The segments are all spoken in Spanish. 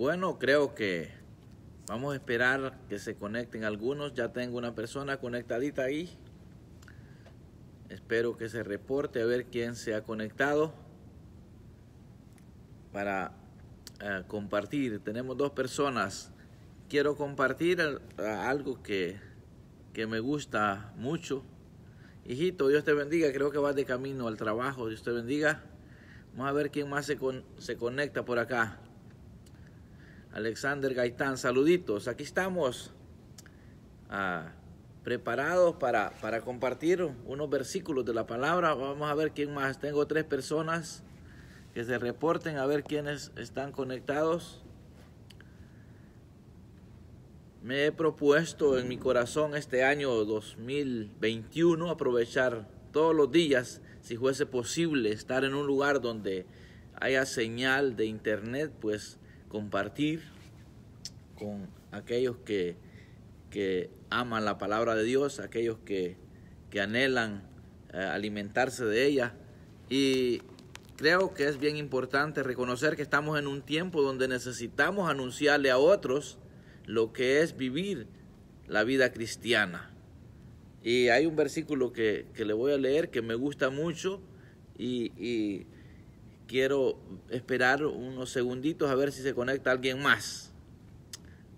Bueno, creo que vamos a esperar que se conecten algunos. Ya tengo una persona conectadita ahí. Espero que se reporte a ver quién se ha conectado para eh, compartir. Tenemos dos personas. Quiero compartir algo que, que me gusta mucho. Hijito, Dios te bendiga. Creo que vas de camino al trabajo. Dios te bendiga. Vamos a ver quién más se conecta por acá. Alexander Gaitán, saluditos. Aquí estamos ah, preparados para, para, compartir unos versículos de la palabra. Vamos a ver quién más. Tengo tres personas que se reporten a ver quiénes están conectados. Me he propuesto en mi corazón este año 2021 aprovechar todos los días, si fuese posible, estar en un lugar donde haya señal de internet, pues compartir con aquellos que, aman la palabra de Dios, aquellos que, anhelan eh, alimentarse de ella. Y creo que es bien importante reconocer que estamos en un tiempo donde necesitamos anunciarle a otros lo que es vivir la vida cristiana. Y hay un versículo que, le voy a leer que me gusta mucho y quiero esperar unos segunditos a ver si se conecta alguien más.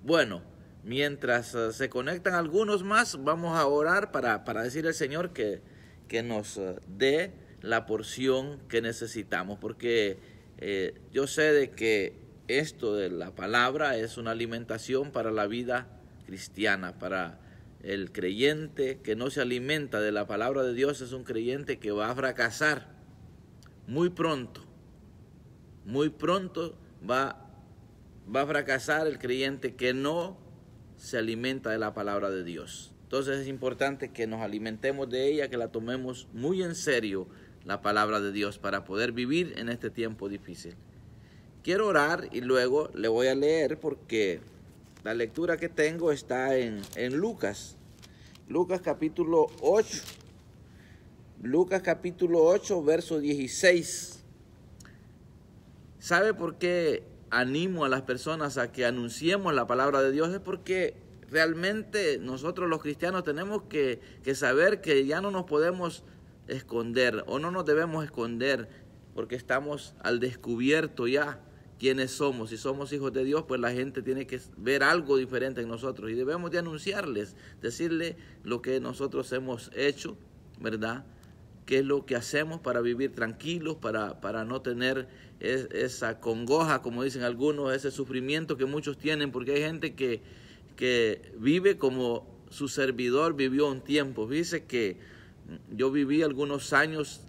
Bueno, mientras eh, se conectan algunos más, vamos a orar para, para decir al Señor que, que nos eh, dé la porción que necesitamos, porque eh, yo sé de que esto de la palabra es una alimentación para la vida cristiana, para el creyente que no se alimenta de la palabra de Dios es un creyente que va a fracasar muy pronto. Muy pronto va, va a fracasar el creyente que no se alimenta de la palabra de Dios. Entonces es importante que nos alimentemos de ella, que la tomemos muy en serio, la palabra de Dios, para poder vivir en este tiempo difícil. Quiero orar y luego le voy a leer porque la lectura que tengo está en, en Lucas. Lucas capítulo 8. Lucas capítulo 8, verso 16. ¿Sabe por qué animo a las personas a que anunciemos la palabra de Dios? Es porque realmente nosotros los cristianos tenemos que, saber que ya no nos podemos esconder o no nos debemos esconder porque estamos al descubierto ya quiénes somos. Si somos hijos de Dios, pues la gente tiene que ver algo diferente en nosotros y debemos de anunciarles, decirle lo que nosotros hemos hecho, ¿verdad? qué es lo que hacemos para vivir tranquilos, para, no tener esa congoja, como dicen algunos, ese sufrimiento que muchos tienen, porque hay gente que, vive como su servidor vivió un tiempo. Dice que yo viví algunos años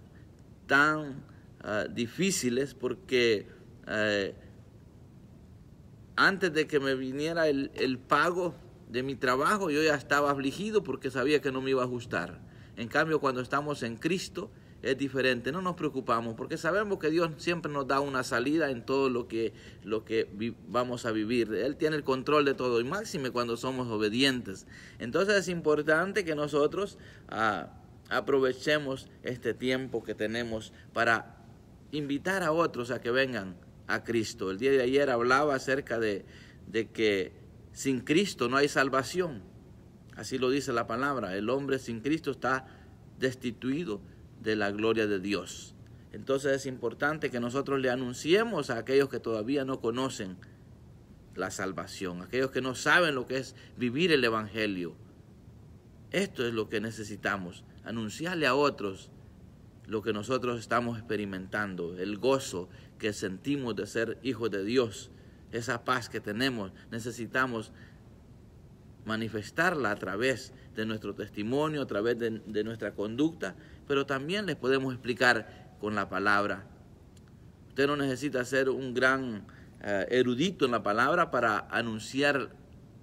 tan ah, difíciles porque eh, antes de que me viniera el, el pago de mi trabajo, yo ya estaba afligido porque sabía que no me iba a ajustar. En cambio, cuando estamos en Cristo, es diferente. No nos preocupamos porque sabemos que Dios siempre nos da una salida en todo lo que, vamos a vivir. Él tiene el control de todo y máxime cuando somos obedientes. Entonces es importante que nosotros ah, aprovechemos este tiempo que tenemos para invitar a otros a que vengan a Cristo. El día de ayer hablaba acerca de que sin Cristo no hay salvación. Así lo dice la palabra. El hombre sin Cristo está destituido de la gloria de Dios. Entonces es importante que nosotros le anunciemos a aquellos que todavía no conocen la salvación, aquellos que no saben lo que es vivir el Evangelio. Esto es lo que necesitamos, anunciarle a otros lo que nosotros estamos experimentando, el gozo que sentimos de ser hijos de Dios, esa paz que tenemos. Necesitamos manifestarla a través de nuestro testimonio, a través de, nuestra conducta, pero también les podemos explicar con la palabra. Usted no necesita ser un gran eh, erudito en la palabra para anunciar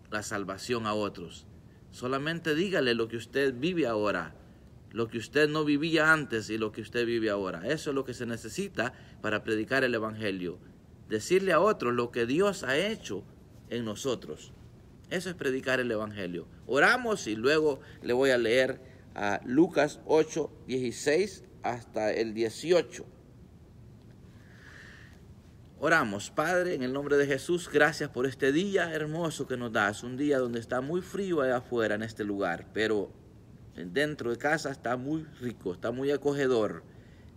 la salvación a otros. Solamente dígale lo que usted vive ahora, lo que usted no vivía antes y lo que usted vive ahora. Eso es lo que se necesita para predicar el Evangelio. Decirle a otros lo que Dios ha hecho en nosotros. Eso es predicar el Evangelio. Oramos y luego le voy a leer a Lucas 8, 16 hasta el 18. Oramos, Padre, en el nombre de Jesús, gracias por este día hermoso que nos das, un día donde está muy frío allá afuera en este lugar, pero dentro de casa está muy rico, está muy acogedor.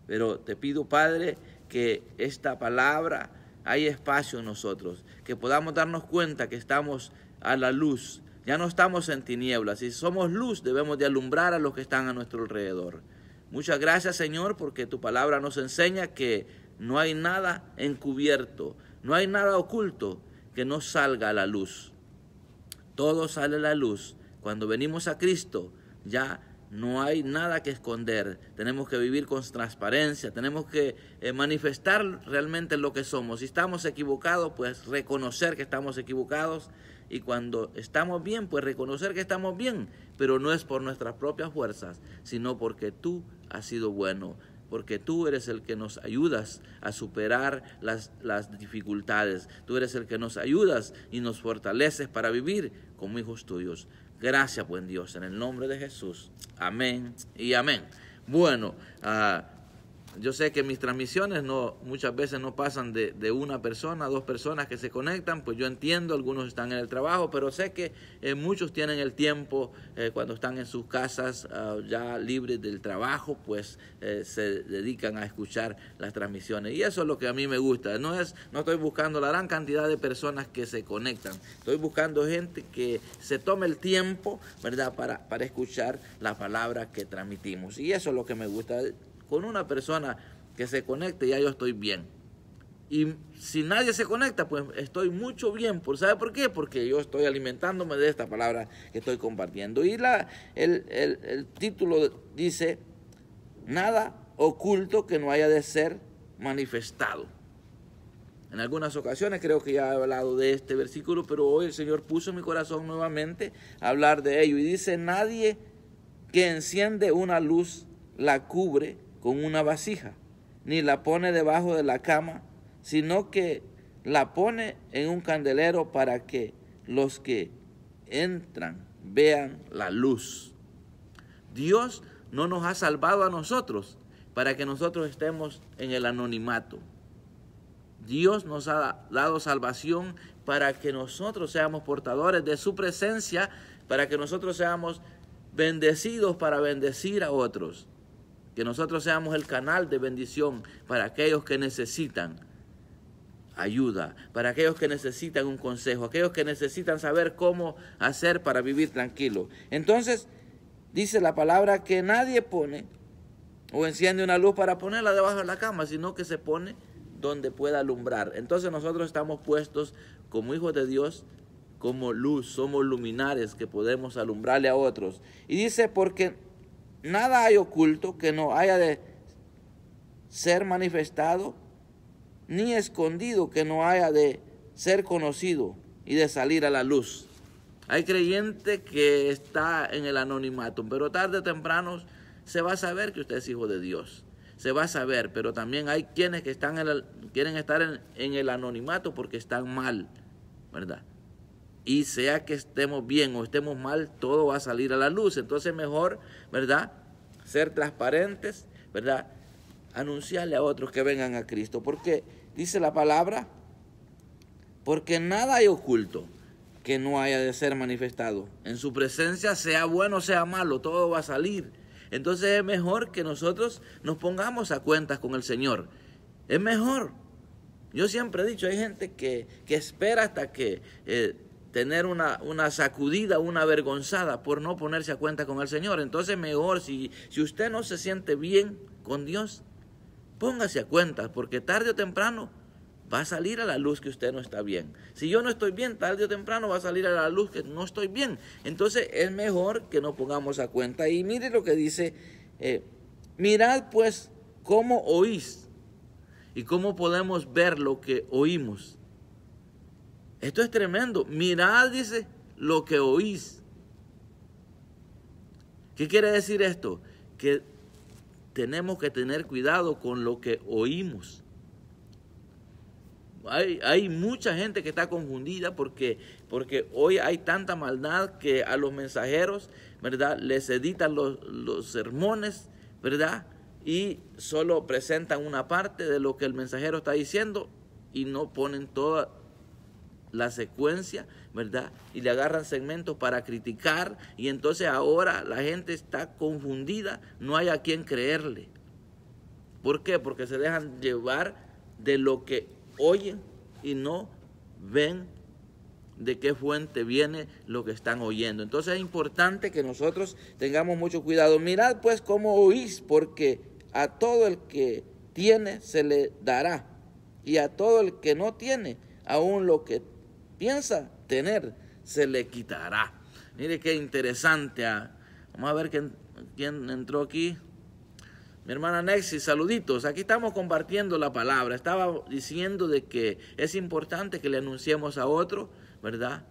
Pero te pido, Padre, que esta palabra hay espacio en nosotros, que podamos darnos cuenta que estamos a la luz. Ya no estamos en tinieblas. Si somos luz, debemos de alumbrar a los que están a nuestro alrededor. Muchas gracias, Señor, porque tu palabra nos enseña que no hay nada encubierto, no hay nada oculto que no salga a la luz. Todo sale a la luz. Cuando venimos a Cristo, ya no hay nada que esconder. Tenemos que vivir con transparencia, tenemos que eh, manifestar realmente lo que somos. Si estamos equivocados, pues reconocer que estamos equivocados y cuando estamos bien, pues reconocer que estamos bien, pero no es por nuestras propias fuerzas, sino porque tú has sido bueno, porque tú eres el que nos ayudas a superar las, dificultades, tú eres el que nos ayudas y nos fortaleces para vivir como hijos tuyos. Gracias, buen Dios, en el nombre de Jesús. Amén y amén. Bueno, ah, yo sé que mis transmisiones no, muchas veces no pasan de, de, una persona, a dos personas que se conectan, pues yo entiendo, algunos están en el trabajo, pero sé que eh, muchos tienen el tiempo eh, cuando están en sus casas ah, ya libres del trabajo, pues eh, se dedican a escuchar las transmisiones. Y eso es lo que a mí me gusta. No, es, no estoy buscando la gran cantidad de personas que se conectan, estoy buscando gente que se tome el tiempo, ¿verdad?, para, para escuchar las palabras que transmitimos. Y eso es lo que me gusta con una persona que se conecte ya yo estoy bien. Y si nadie se conecta, pues estoy mucho bien. ¿Sabe por qué? Porque yo estoy alimentándome de esta palabra que estoy compartiendo. Y la, el, título dice, nada oculto que no haya de ser manifestado. En algunas ocasiones creo que ya he hablado de este versículo, pero hoy el Señor puso en mi corazón nuevamente a hablar de ello. Y dice, nadie que enciende una luz la cubre con una vasija, ni la pone debajo de la cama, sino que la pone en un candelero para que los que entran vean la luz. Dios no nos ha salvado a nosotros para que nosotros estemos en el anonimato. Dios nos ha dado salvación para que nosotros seamos portadores de su presencia, para que nosotros seamos bendecidos para bendecir a otros que nosotros seamos el canal de bendición para aquellos que necesitan ayuda, para aquellos que necesitan un consejo, aquellos que necesitan saber cómo hacer para vivir tranquilo. Entonces, dice la palabra que nadie pone o enciende una luz para ponerla debajo de la cama, sino que se pone donde pueda alumbrar. Entonces nosotros estamos puestos como hijos de Dios, como luz, somos luminares que podemos alumbrarle a otros. Y dice, porque Nada hay oculto que no haya de ser manifestado, ni escondido que no haya de ser conocido y de salir a la luz. Hay creyente que está en el anonimato, pero tarde o temprano se va a saber que usted es hijo de Dios. Se va a saber, pero también hay quienes que están en quieren estar en, en el anonimato porque están mal, ¿verdad? Y sea que estemos bien o estemos mal, todo va a salir a la luz. Entonces mejor, ¿verdad? ser transparentes, ¿verdad? Anunciarle a otros que vengan a Cristo, porque dice la palabra, porque nada hay oculto que no haya de ser manifestado. En su presencia, sea bueno, o sea malo, todo va a salir. Entonces es mejor que nosotros nos pongamos a cuentas con el Señor. Es mejor. Yo siempre he dicho, hay gente que, espera hasta que eh, tener una, sacudida, una avergonzada por no ponerse a cuenta con el Señor. Entonces mejor, si, si usted no se siente bien con Dios, póngase a cuenta, porque tarde o temprano va a salir a la luz que usted no está bien. Si yo no estoy bien, tarde o temprano va a salir a la luz que no estoy bien. Entonces es mejor que no pongamos a cuenta. Y mire lo que dice, eh, mirad pues cómo oís y cómo podemos ver lo que oímos. Esto es tremendo. Mirad, dice, lo que oís. ¿Qué quiere decir esto? Que tenemos que tener cuidado con lo que oímos. Hay, mucha gente que está confundida porque, porque hoy hay tanta maldad que a los mensajeros, ¿verdad? Les editan los, los sermones, ¿verdad? Y solo presentan una parte de lo que el mensajero está diciendo y no ponen toda la secuencia, ¿verdad? Y le agarran segmentos para criticar y entonces ahora la gente está confundida, no hay a quien creerle. ¿Por qué? Porque se dejan llevar de lo que oyen y no ven de qué fuente viene lo que están oyendo. Entonces es importante que nosotros tengamos mucho cuidado. Mirad pues cómo oís, porque a todo el que tiene se le dará y a todo el que no tiene, aún lo que piensa tener, se le quitará. Mire qué interesante. Ah. Vamos a ver quién, entró aquí. Mi hermana Nexi, saluditos. Aquí estamos compartiendo la palabra. Estaba diciendo de que es importante que le anunciemos a otro, ¿verdad?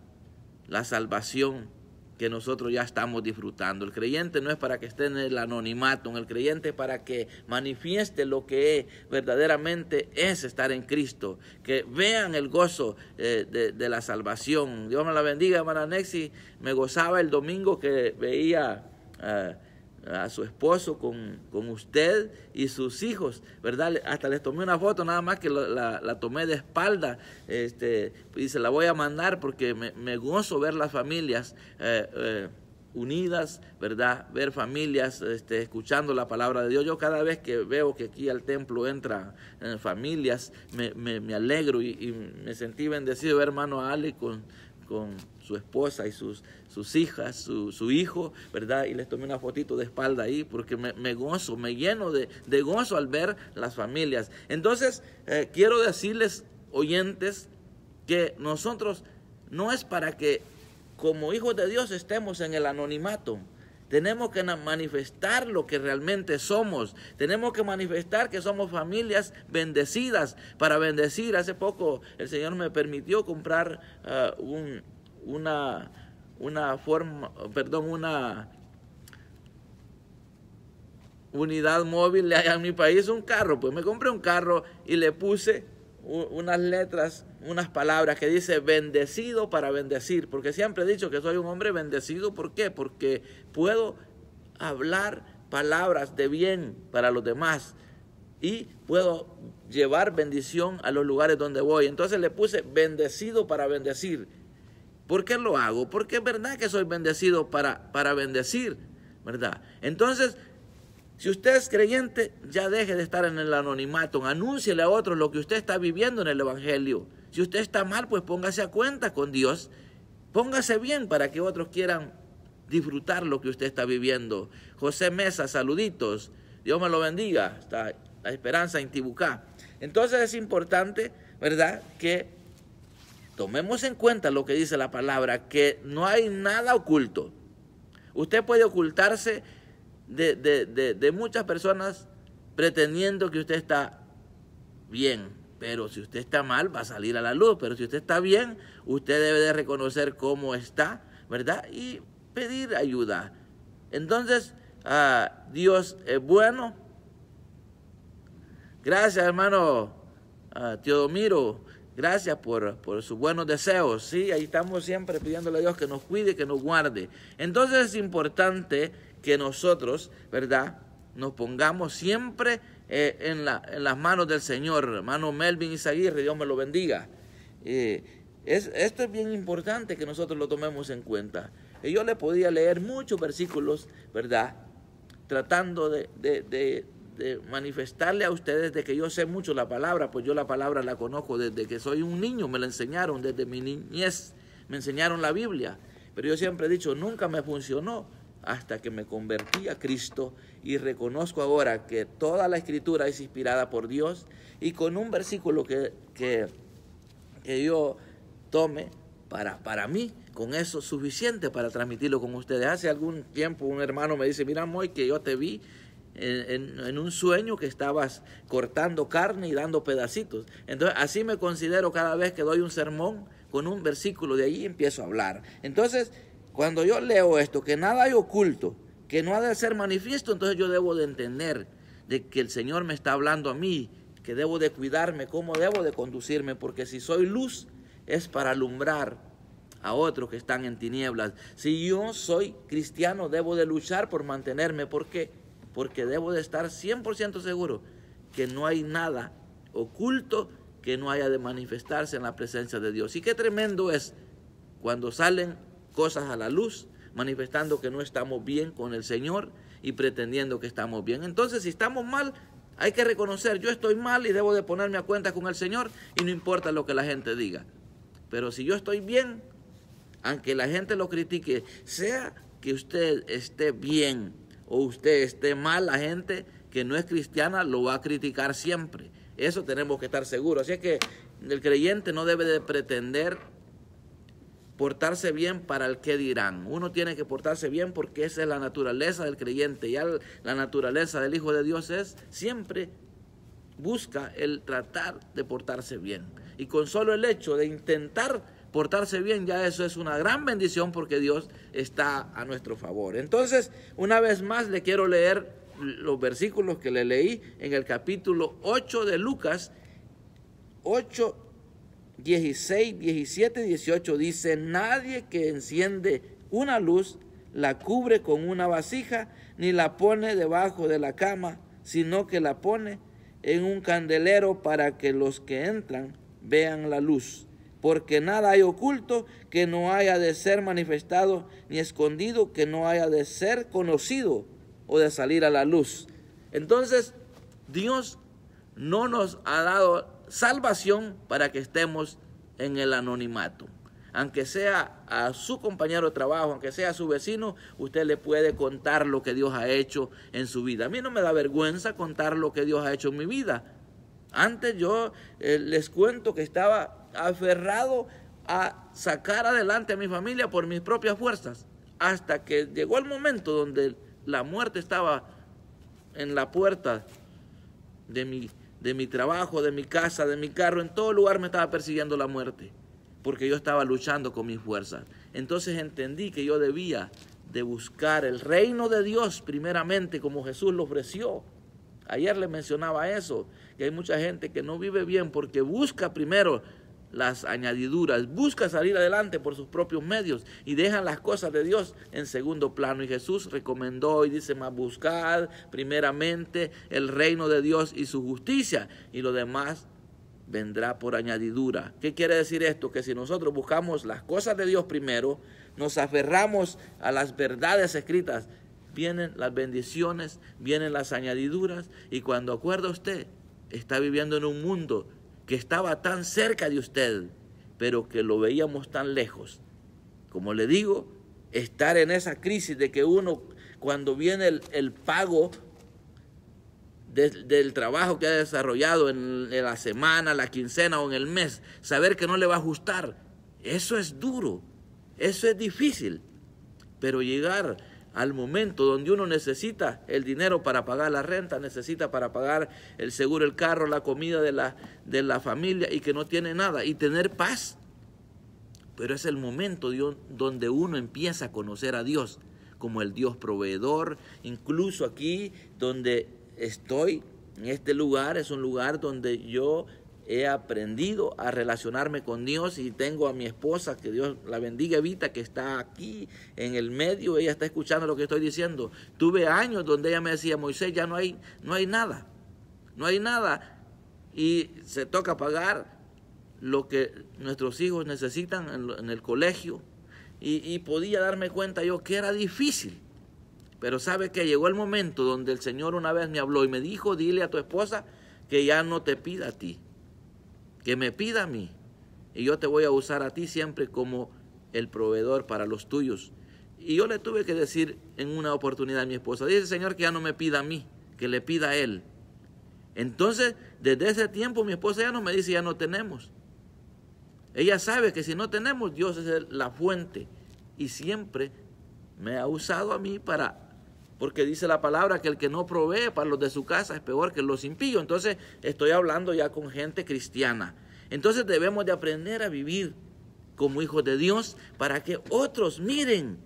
La salvación que nosotros ya estamos disfrutando. El creyente no es para que esté en el anonimato, el creyente es para que manifieste lo que es, verdaderamente es estar en Cristo, que vean el gozo eh, de, la salvación. Dios me la bendiga, hermana Nexi. Me gozaba el domingo que veía... Eh, a su esposo con, usted y sus hijos, ¿verdad? Hasta les tomé una foto nada más que la, tomé de espalda este, y se la voy a mandar porque me, gozo ver las familias eh, eh, unidas, ¿verdad? Ver familias este, escuchando la palabra de Dios. Yo cada vez que veo que aquí al templo entran eh, familias, me, me, alegro y, me sentí bendecido, ver hermano Ali con con su esposa y sus, sus hijas, su, hijo, ¿verdad? Y les tomé una fotito de espalda ahí porque me, gozo, me lleno de, de, gozo al ver las familias. Entonces, eh, quiero decirles, oyentes, que nosotros no es para que como hijos de Dios estemos en el anonimato. Tenemos que manifestar lo que realmente somos. Tenemos que manifestar que somos familias bendecidas para bendecir. Hace poco el Señor me permitió comprar ah, un, una, una forma, perdón, una unidad móvil en mi país, un carro. Pues me compré un carro y le puse unas letras unas palabras que dice bendecido para bendecir, porque siempre he dicho que soy un hombre bendecido, ¿por qué? Porque puedo hablar palabras de bien para los demás y puedo llevar bendición a los lugares donde voy. Entonces le puse bendecido para bendecir. ¿Por qué lo hago? Porque es verdad que soy bendecido para, para bendecir, ¿verdad? Entonces, si usted es creyente, ya deje de estar en el anonimato, anúnciele a otros lo que usted está viviendo en el Evangelio. Si usted está mal, pues póngase a cuenta con Dios. Póngase bien para que otros quieran disfrutar lo que usted está viviendo. José Mesa, saluditos. Dios me lo bendiga. Está la esperanza en Tibucá. Entonces es importante, ¿verdad?, que tomemos en cuenta lo que dice la palabra, que no hay nada oculto. Usted puede ocultarse de, de muchas personas pretendiendo que usted está bien, pero si usted está mal, va a salir a la luz. Pero si usted está bien, usted debe de reconocer cómo está, ¿verdad? Y pedir ayuda. Entonces, ah, Dios es bueno. Gracias, hermano ah, Teodomiro. Gracias por, por, sus buenos deseos. Sí, ahí estamos siempre pidiéndole a Dios que nos cuide, que nos guarde. Entonces es importante que nosotros, ¿verdad? nos pongamos siempre eh, en, las manos del Señor. Hermano Melvin Isaguirre, Dios me lo bendiga. Eh, esto es bien importante que nosotros lo tomemos en cuenta. Eh, yo le podía leer muchos versículos, ¿verdad? Tratando de, de, manifestarle a ustedes de que yo sé mucho la palabra, pues yo la palabra la conozco desde que soy un niño, me la enseñaron desde mi niñez, me enseñaron la Biblia. Pero yo siempre he dicho, nunca me funcionó hasta que me convertí a Cristo y reconozco ahora que toda la escritura es inspirada por Dios y con un versículo que, que, yo tome para, para mí, con eso suficiente para transmitirlo con ustedes. Hace algún tiempo un hermano me dice, mira Moy, que yo te vi en, un sueño que estabas cortando carne y dando pedacitos. Entonces, así me considero cada vez que doy un sermón con un versículo de ahí empiezo a hablar. Entonces, cuando yo leo esto, que nada hay oculto, que no ha de ser manifiesto, entonces yo debo de entender de que el Señor me está hablando a mí, que debo de cuidarme, cómo debo de conducirme, porque si soy luz es para alumbrar a otros que están en tinieblas. Si yo soy cristiano, debo de luchar por mantenerme. ¿Por qué? Porque debo de estar 100% seguro que no hay nada oculto que no haya de manifestarse en la presencia de Dios. Y qué tremendo es cuando salen cosas a la luz manifestando que no estamos bien con el Señor y pretendiendo que estamos bien. Entonces, si estamos mal, hay que reconocer, yo estoy mal y debo de ponerme a cuenta con el Señor y no importa lo que la gente diga. Pero si yo estoy bien, aunque la gente lo critique, sea que usted esté bien o usted esté mal, la gente que no es cristiana lo va a criticar siempre. Eso tenemos que estar seguros. Así es que el creyente no debe de pretender portarse bien para el que dirán. Uno tiene que portarse bien porque esa es la naturaleza del creyente. Ya la naturaleza del Hijo de Dios es siempre busca el tratar de portarse bien. Y con solo el hecho de intentar portarse bien, ya eso es una gran bendición porque Dios está a nuestro favor. Entonces, una vez más le quiero leer los versículos que le leí en el capítulo 8 de Lucas, 8 16, 17 18 dice, nadie que enciende una luz la cubre con una vasija ni la pone debajo de la cama, sino que la pone en un candelero para que los que entran vean la luz. Porque nada hay oculto que no haya de ser manifestado, ni escondido que no haya de ser conocido o de salir a la luz. Entonces, Dios no nos ha dado salvación para que estemos en el anonimato. Aunque sea a su compañero de trabajo, aunque sea a su vecino, usted le puede contar lo que Dios ha hecho en su vida. A mí no me da vergüenza contar lo que Dios ha hecho en mi vida. Antes yo eh, les cuento que estaba aferrado a sacar adelante a mi familia por mis propias fuerzas, hasta que llegó el momento donde la muerte estaba en la puerta de mi de mi trabajo, de mi casa, de mi carro, en todo lugar me estaba persiguiendo la muerte, porque yo estaba luchando con mis fuerzas. Entonces entendí que yo debía de buscar el reino de Dios primeramente como Jesús lo ofreció. Ayer le mencionaba eso, que hay mucha gente que no vive bien porque busca primero las añadiduras, busca salir adelante por sus propios medios y deja las cosas de Dios en segundo plano. Y Jesús recomendó y dice más, buscad primeramente el reino de Dios y su justicia y lo demás vendrá por añadidura. ¿Qué quiere decir esto? Que si nosotros buscamos las cosas de Dios primero, nos aferramos a las verdades escritas, vienen las bendiciones, vienen las añadiduras y cuando acuerda usted, está viviendo en un mundo que estaba tan cerca de usted, pero que lo veíamos tan lejos. Como le digo, estar en esa crisis de que uno, cuando viene el, pago del trabajo que ha desarrollado en, en la semana, la quincena o en el mes, saber que no le va a ajustar, eso es duro, eso es difícil. Pero llegar al momento donde uno necesita el dinero para pagar la renta, necesita para pagar el seguro, el carro, la comida de la, de la familia y que no tiene nada y tener paz. Pero es el momento donde uno empieza a conocer a Dios como el Dios proveedor, incluso aquí donde estoy, en este lugar, es un lugar donde yo he aprendido a relacionarme con Dios y tengo a mi esposa, que Dios la bendiga, Evita, que está aquí en el medio, ella está escuchando lo que estoy diciendo. Tuve años donde ella me decía, Moisés, ya no hay, no hay nada, no hay nada. Y se toca pagar lo que nuestros hijos necesitan en, el colegio. Y, y podía darme cuenta yo que era difícil. Pero sabe que llegó el momento donde el Señor una vez me habló y me dijo, dile a tu esposa que ya no te pida a ti, que me pida a mí y yo te voy a usar a ti siempre como el proveedor para los tuyos. Y yo le tuve que decir en una oportunidad a mi esposa, dice Señor que ya no me pida a mí, que le pida a Él. Entonces, desde ese tiempo mi esposa ya no me dice, ya no tenemos. Ella sabe que si no tenemos, Dios es la fuente. Y siempre me ha usado a mí para porque dice la palabra que el que no provee para los de su casa es peor que los impíos. Entonces estoy hablando ya con gente cristiana. Entonces debemos de aprender a vivir como hijos de Dios para que otros miren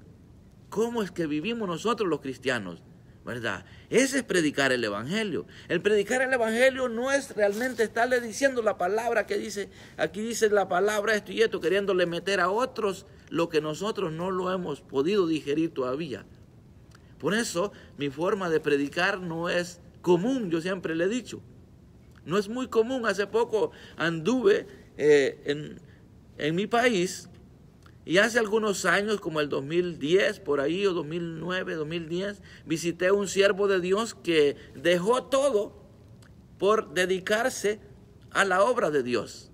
cómo es que vivimos nosotros los cristianos. ¿verdad? Ese es predicar el Evangelio. El predicar el Evangelio no es realmente estarle diciendo la palabra que dice, aquí dice la palabra esto y esto, queriéndole meter a otros lo que nosotros no lo hemos podido digerir todavía. Por eso mi forma de predicar no es común, yo siempre le he dicho. No es muy común. Hace poco anduve eh, en, en mi país y hace algunos años, como el 2010, por ahí, o 2009, 2010, visité un siervo de Dios que dejó todo por dedicarse a la obra de Dios.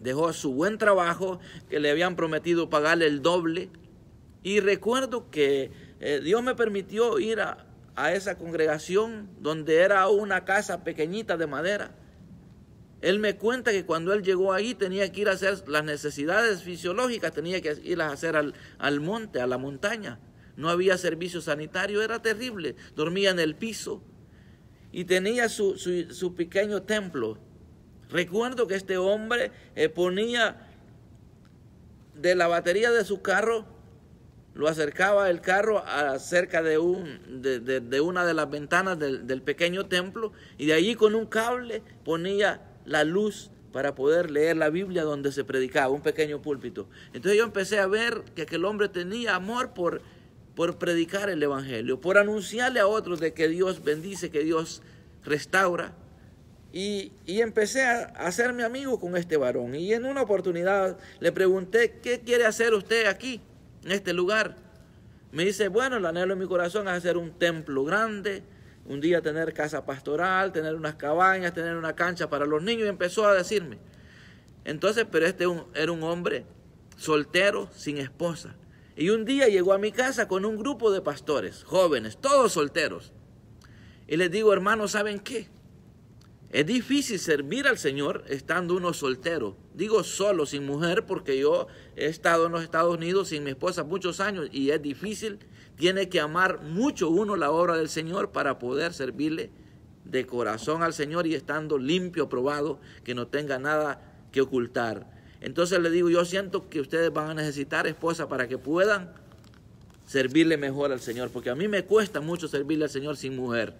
Dejó su buen trabajo, que le habían prometido pagarle el doble. Y recuerdo que eh, Dios me permitió ir a, esa congregación donde era una casa pequeñita de madera. Él me cuenta que cuando él llegó ahí tenía que ir a hacer las necesidades fisiológicas, tenía que ir a hacer al, monte, a la montaña. No había servicio sanitario, era terrible. Dormía en el piso y tenía su, pequeño templo. Recuerdo que este hombre eh, ponía de la batería de su carro lo acercaba el carro a cerca de, un, de, una de las ventanas del, pequeño templo y de allí con un cable ponía la luz para poder leer la Biblia donde se predicaba, un pequeño púlpito. Entonces yo empecé a ver que aquel hombre tenía amor por, por predicar el Evangelio, por anunciarle a otros de que Dios bendice, que Dios restaura. Y, y, empecé a hacerme amigo con este varón. Y en una oportunidad le pregunté, ¿qué quiere hacer usted aquí? en este lugar. Me dice, bueno, el anhelo de mi corazón es hacer un templo grande, un día tener casa pastoral, tener unas cabañas, tener una cancha para los niños. Y empezó a decirme. Entonces, pero este era un hombre soltero, sin esposa. Y un día llegó a mi casa con un grupo de pastores, jóvenes, todos solteros. Y les digo, hermanos, ¿saben qué? Es difícil servir al Señor estando uno soltero. Digo solo, sin mujer, porque yo he estado en los Estados Unidos sin mi esposa muchos años y es difícil. Tiene que amar mucho uno la obra del Señor para poder servirle de corazón al Señor y estando limpio, probado, que no tenga nada que ocultar. Entonces le digo, yo siento que ustedes van a necesitar esposa para que puedan servirle mejor al Señor, porque a mí me cuesta mucho servirle al Señor sin mujer.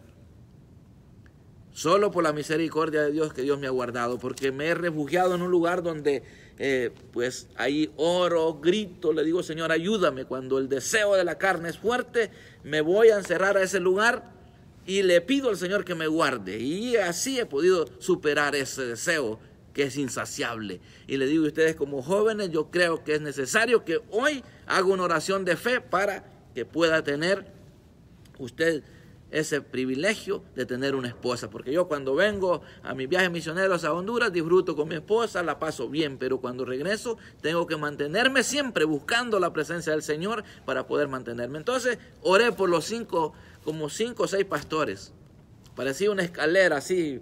Solo por la misericordia de Dios que Dios me ha guardado, porque me he refugiado en un lugar donde eh, pues ahí oro, grito, le digo Señor, ayúdame. Cuando el deseo de la carne es fuerte, me voy a encerrar a ese lugar y le pido al Señor que me guarde. Y así he podido superar ese deseo que es insaciable. Y le digo a ustedes como jóvenes, yo creo que es necesario que hoy haga una oración de fe para que pueda tener usted ese privilegio de tener una esposa. Porque yo cuando vengo a mis viajes misioneros a Honduras, disfruto con mi esposa, la paso bien, pero cuando regreso tengo que mantenerme siempre buscando la presencia del Señor para poder mantenerme. Entonces oré por los cinco, como cinco o seis pastores. Parecía una escalera así,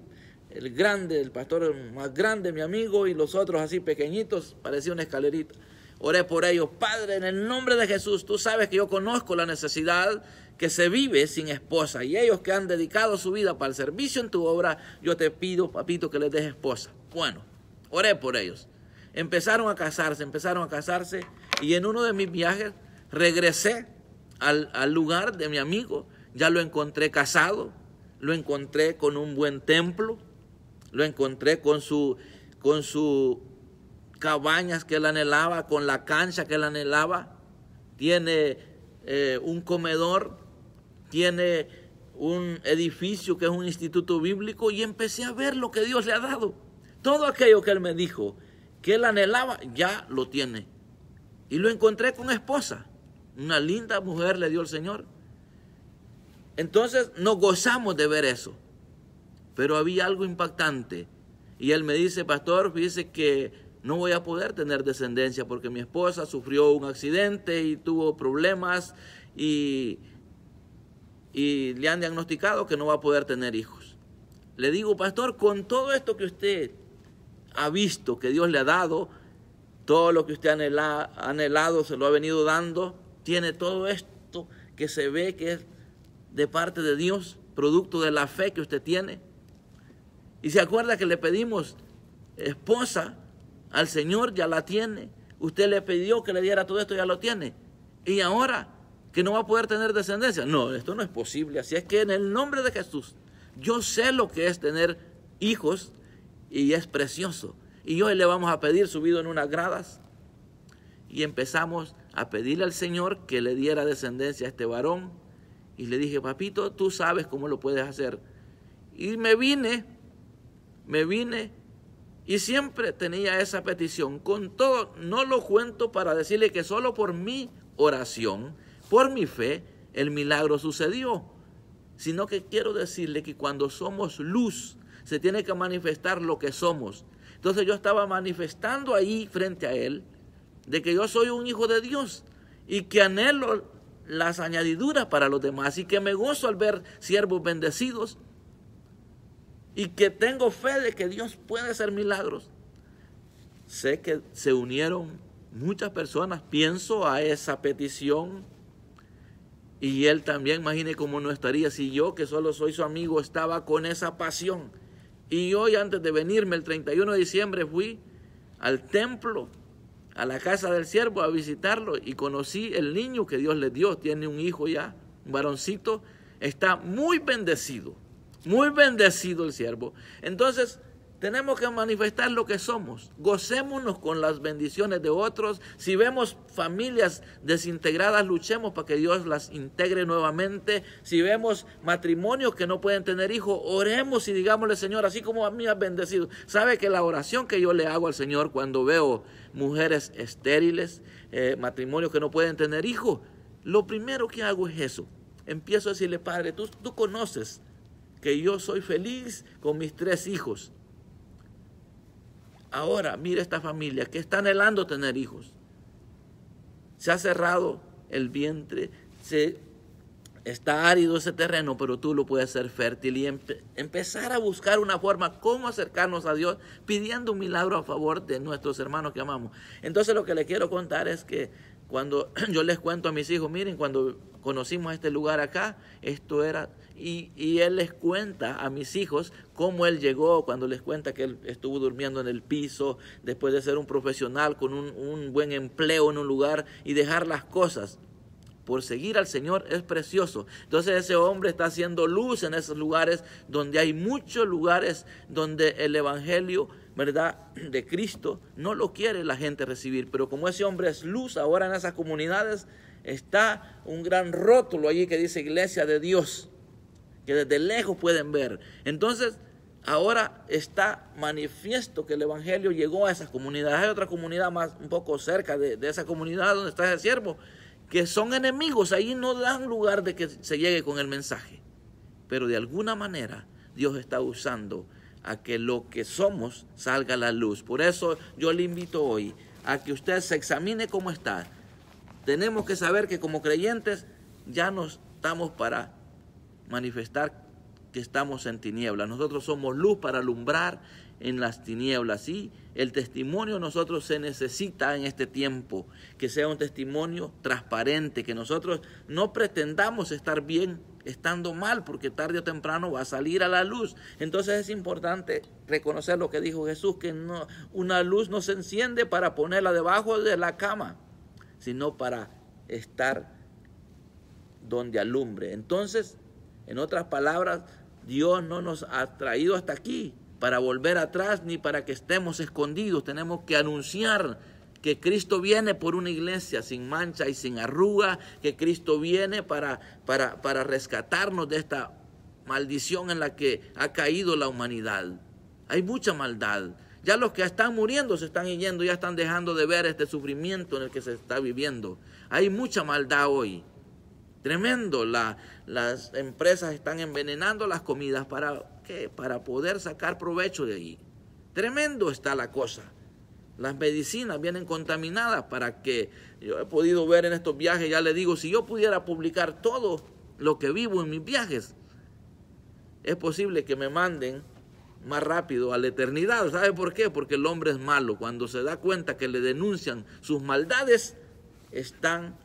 el grande, el pastor más grande, mi amigo, y los otros así pequeñitos, parecía una escalerita. Oré por ellos, Padre, en el nombre de Jesús, tú sabes que yo conozco la necesidad que se vive sin esposa y ellos que han dedicado su vida para el servicio en tu obra, yo te pido, papito, que les des esposa. Bueno, oré por ellos. Empezaron a casarse, empezaron a casarse y en uno de mis viajes regresé al, lugar de mi amigo, ya lo encontré casado, lo encontré con un buen templo, lo encontré con su, con su cabañas que él anhelaba, con la cancha que él anhelaba, tiene eh, un comedor tiene un edificio que es un instituto bíblico y empecé a ver lo que Dios le ha dado. Todo aquello que él me dijo que él anhelaba, ya lo tiene. Y lo encontré con una esposa. Una linda mujer le dio el Señor. Entonces nos gozamos de ver eso. Pero había algo impactante. Y él me dice, pastor, dice que no voy a poder tener descendencia porque mi esposa sufrió un accidente y tuvo problemas y y le han diagnosticado que no va a poder tener hijos. Le digo, pastor, con todo esto que usted ha visto, que Dios le ha dado, todo lo que usted ha anhelado, se lo ha venido dando, tiene todo esto que se ve que es de parte de Dios, producto de la fe que usted tiene. Y se acuerda que le pedimos esposa al Señor, ya la tiene. Usted le pidió que le diera todo esto, ya lo tiene. Y ahora que no va a poder tener descendencia. No, esto no es posible. Así es que en el nombre de Jesús, yo sé lo que es tener hijos y es precioso. Y hoy le vamos a pedir subido en unas gradas y empezamos a pedirle al Señor que le diera descendencia a este varón. Y le dije, papito, tú sabes cómo lo puedes hacer. Y me vine, me vine y siempre tenía esa petición. Con todo, no lo cuento para decirle que solo por mi oración por mi fe el milagro sucedió, sino que quiero decirle que cuando somos luz, se tiene que manifestar lo que somos. Entonces yo estaba manifestando ahí frente a él de que yo soy un hijo de Dios y que anhelo las añadiduras para los demás y que me gozo al ver siervos bendecidos y que tengo fe de que Dios puede hacer milagros. Sé que se unieron muchas personas, pienso a esa petición y él también, imagine cómo no estaría si yo, que solo soy su amigo, estaba con esa pasión. Y hoy, antes de venirme, el 31 de diciembre, fui al templo, a la casa del siervo, a visitarlo y conocí el niño que Dios le dio. Tiene un hijo ya, un varoncito. Está muy bendecido, muy bendecido el siervo. Entonces, tenemos que manifestar lo que somos. Gocémonos con las bendiciones de otros. Si vemos familias desintegradas, luchemos para que Dios las integre nuevamente. Si vemos matrimonios que no pueden tener hijos, oremos y digámosle, Señor, así como a mí has bendecido. Sabe que la oración que yo le hago al Señor cuando veo mujeres estériles, eh, matrimonios que no pueden tener hijos, lo primero que hago es eso. Empiezo a decirle, Padre, tú, tú conoces que yo soy feliz con mis tres hijos. Ahora, mire esta familia que está anhelando tener hijos. Se ha cerrado el vientre, se, está árido ese terreno, pero tú lo puedes hacer fértil y empezar a buscar una forma cómo acercarnos a Dios, pidiendo un milagro a favor de nuestros hermanos que amamos. Entonces, lo que le quiero contar es que cuando yo les cuento a mis hijos, miren, cuando conocimos este lugar acá, esto era, y, él les cuenta a mis hijos cómo él llegó, cuando les cuenta que él estuvo durmiendo en el piso, después de ser un profesional con un, un buen empleo en un lugar y dejar las cosas. Por seguir al Señor es precioso. Entonces ese hombre está haciendo luz en esos lugares donde hay muchos lugares donde el Evangelio ¿verdad? De Cristo, no lo quiere la gente recibir, pero como ese hombre es luz ahora en esas comunidades, está un gran rótulo allí que dice Iglesia de Dios, que desde lejos pueden ver. Entonces, ahora está manifiesto que el Evangelio llegó a esas comunidades. Hay otra comunidad más, un poco cerca de, esa comunidad donde está ese siervo, que son enemigos, ahí no dan lugar de que se llegue con el mensaje. Pero de alguna manera Dios está usando a que lo que somos salga a la luz. Por eso yo le invito hoy a que usted se examine cómo está, tenemos que saber que como creyentes ya no estamos para manifestar que estamos en tinieblas. Nosotros somos luz para alumbrar en las tinieblas. Y el testimonio nosotros se necesita en este tiempo, que sea un testimonio transparente, que nosotros no pretendamos estar bien estando mal, porque tarde o temprano va a salir a la luz. Entonces es importante reconocer lo que dijo Jesús, que no, una luz no se enciende para ponerla debajo de la cama sino para estar donde alumbre. Entonces, en otras palabras, Dios no nos ha traído hasta aquí para volver atrás ni para que estemos escondidos. Tenemos que anunciar que Cristo viene por una iglesia sin mancha y sin arruga, que Cristo viene para, para rescatarnos de esta maldición en la que ha caído la humanidad. Hay mucha maldad. Ya los que están muriendo se están yendo, ya están dejando de ver este sufrimiento en el que se está viviendo. Hay mucha maldad hoy. Tremendo. La, las empresas están envenenando las comidas para, ¿qué? para poder sacar provecho de ahí. Tremendo está la cosa. Las medicinas vienen contaminadas para que yo he podido ver en estos viajes, ya le digo, si yo pudiera publicar todo lo que vivo en mis viajes, es posible que me manden más rápido a la eternidad. ¿Sabe por qué? Porque el hombre es malo. Cuando se da cuenta que le denuncian sus maldades, están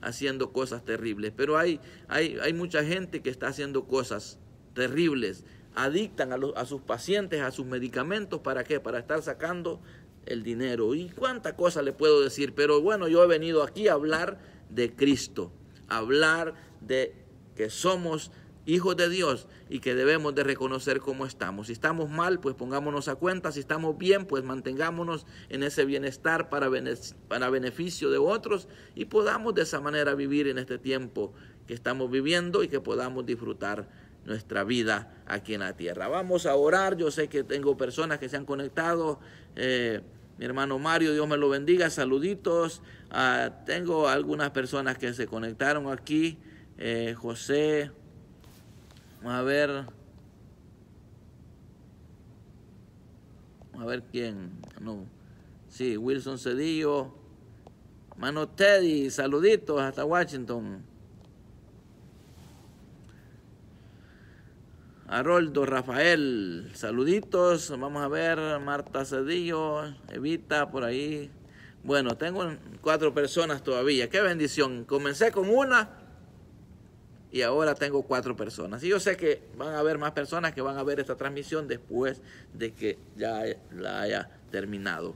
haciendo cosas terribles. Pero hay, hay, hay mucha gente que está haciendo cosas terribles. Adictan a, a sus pacientes, a sus medicamentos, ¿para qué? Para estar sacando el dinero. ¿Y cuánta cosa le puedo decir? Pero bueno, yo he venido aquí a hablar de Cristo, hablar de que somos hijos de Dios y que debemos de reconocer cómo estamos. Si estamos mal, pues pongámonos a cuenta, si estamos bien, pues mantengámonos en ese bienestar para, para beneficio de otros y podamos de esa manera vivir en este tiempo que estamos viviendo y que podamos disfrutar nuestra vida aquí en la tierra. Vamos a orar, yo sé que tengo personas que se han conectado. Eh, mi hermano Mario, Dios me lo bendiga, saluditos. Ah, tengo algunas personas que se conectaron aquí. Eh, José, Vamos a ver. Vamos a ver quién. No. Sí, Wilson Cedillo. Mano Teddy, saluditos hasta Washington. Haroldo Rafael, saluditos. Vamos a ver, Marta Cedillo, Evita por ahí. Bueno, tengo cuatro personas todavía. Qué bendición. Comencé con una y ahora tengo cuatro personas. Y yo sé que van a haber más personas que van a ver esta transmisión después de que ya la haya terminado.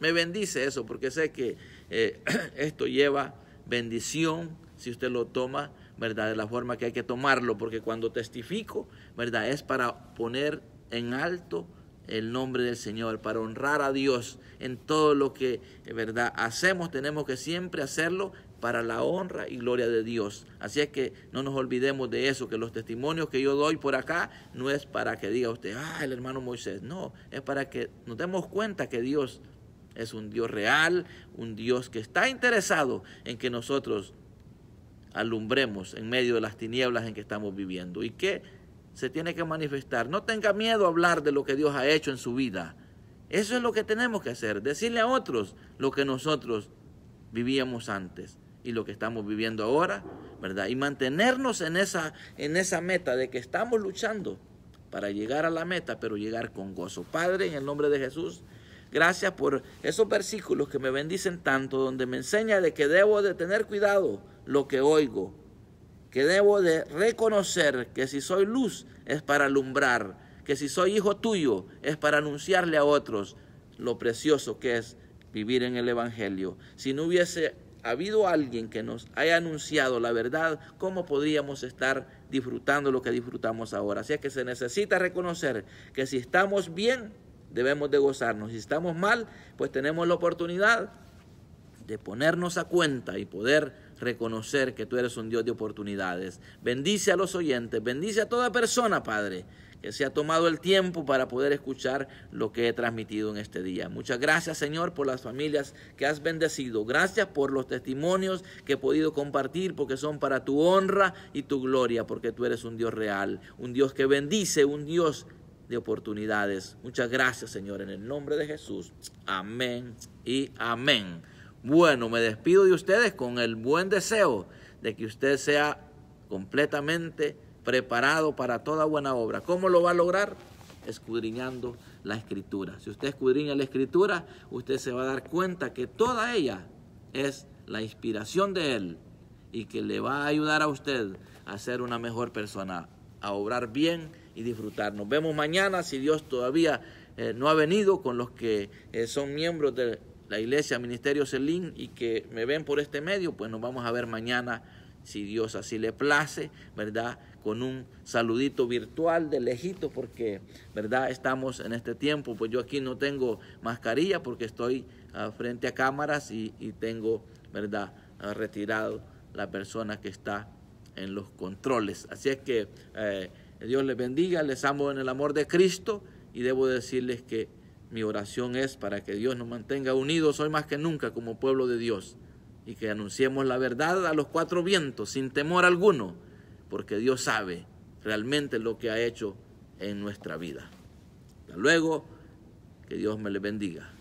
Me bendice eso porque sé que eh, esto lleva bendición si usted lo toma, ¿verdad? De la forma que hay que tomarlo, porque cuando testifico, ¿verdad? Es para poner en alto el nombre del Señor, para honrar a Dios en todo lo que, ¿verdad? Hacemos, tenemos que siempre hacerlo para la honra y gloria de Dios. Así es que no nos olvidemos de eso, que los testimonios que yo doy por acá no es para que diga usted, ah, el hermano Moisés, no, es para que nos demos cuenta que Dios es un Dios real, un Dios que está interesado en que nosotros alumbremos en medio de las tinieblas en que estamos viviendo y que se tiene que manifestar. No tenga miedo a hablar de lo que Dios ha hecho en su vida. Eso es lo que tenemos que hacer, decirle a otros lo que nosotros vivíamos antes y lo que estamos viviendo ahora, ¿verdad? Y mantenernos en esa, en esa meta de que estamos luchando para llegar a la meta, pero llegar con gozo. Padre, en el nombre de Jesús, gracias por esos versículos que me bendicen tanto, donde me enseña de que debo de tener cuidado lo que oigo, que debo de reconocer que si soy luz es para alumbrar, que si soy hijo tuyo es para anunciarle a otros lo precioso que es vivir en el Evangelio. Si no hubiese habido alguien que nos haya anunciado la verdad, ¿cómo podríamos estar disfrutando lo que disfrutamos ahora? Así es que se necesita reconocer que si estamos bien, debemos de gozarnos. Si estamos mal, pues tenemos la oportunidad de ponernos a cuenta y poder reconocer que tú eres un Dios de oportunidades. Bendice a los oyentes, bendice a toda persona, Padre, que se ha tomado el tiempo para poder escuchar lo que he transmitido en este día. Muchas gracias, Señor, por las familias que has bendecido. Gracias por los testimonios que he podido compartir, porque son para tu honra y tu gloria, porque tú eres un Dios real, un Dios que bendice, un Dios de oportunidades. Muchas gracias, Señor, en el nombre de Jesús. Amén y amén. Bueno, me despido de ustedes con el buen deseo de que usted sea completamente preparado para toda buena obra. ¿Cómo lo va a lograr? Escudriñando la escritura. Si usted escudriña la escritura, usted se va a dar cuenta que toda ella es la inspiración de Él y que le va a ayudar a usted a ser una mejor persona, a obrar bien y disfrutar. Nos vemos mañana si Dios todavía eh, no ha venido con los que eh, son miembros de la iglesia Ministerio Selín, y que me ven por este medio, pues nos vamos a ver mañana si Dios así le place, ¿verdad? con un saludito virtual de lejito porque, ¿verdad? Estamos en este tiempo, pues yo aquí no tengo mascarilla porque estoy ah, frente a cámaras y, tengo, ¿verdad? Ah, retirado la persona que está en los controles. Así es que eh, Dios les bendiga, les amo en el amor de Cristo y debo decirles que mi oración es para que Dios nos mantenga unidos hoy más que nunca como pueblo de Dios y que anunciemos la verdad a los cuatro vientos sin temor alguno porque Dios sabe realmente lo que ha hecho en nuestra vida. Hasta luego, que Dios me le bendiga.